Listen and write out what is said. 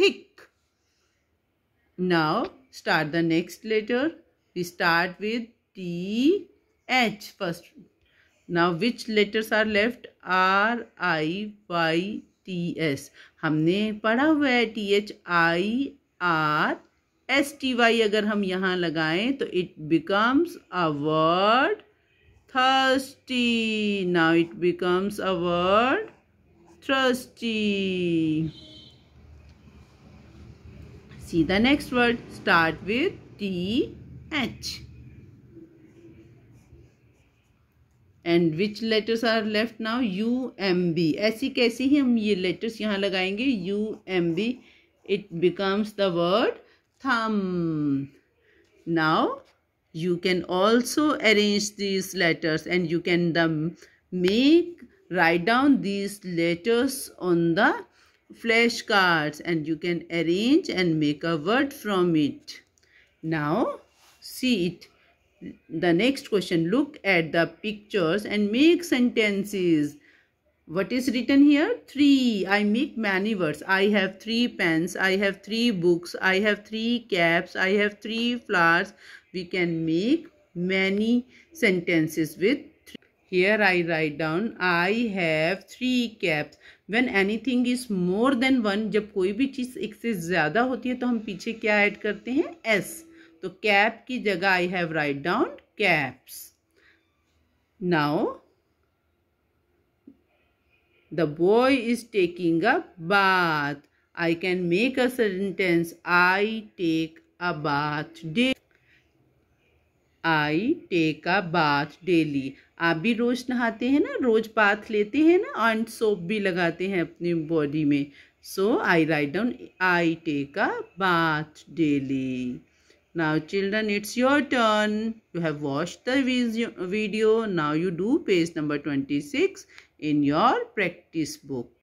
thick. Now start the next letter. We start with T H first. Now which letters are left? R I Y T S. हमने पढ़ा हुआ है T H I R S T Y अगर हम यहाँ लगाएं तो it becomes a word thirsty. Now it becomes a word thrusty. see the next word start with th and which letters are left now umb aise kaise hi hum ye letters yahan lagayenge umb it becomes the word thumb now you can also arrange these letters and you can um, make write down these letters on the flashcards and you can arrange and make a word from it. Now see it. The next question, look at the pictures and make sentences. What is written here? Three. I make many words. I have three pens. I have three books. I have three caps. I have three flowers. We can make many sentences with Here I write down I have three caps. When anything is more than one, जब कोई भी चीज़ एक से ज़्यादा होती है तो हम पीछे क्या ऐड करते हैं S. तो cap की जगह i have write down caps Now the boy is taking a bath. I can make a sentence. I take a bath day. I take a bath daily आप भी रोज़ नहाते हैं ना रोज़ बाथ लेते हैं ना एंड सोप भी लगाते हैं अपनी बॉडी में so I write down I take a bath daily now children it's your turn you have watch the video now you do page number twenty six in your practice book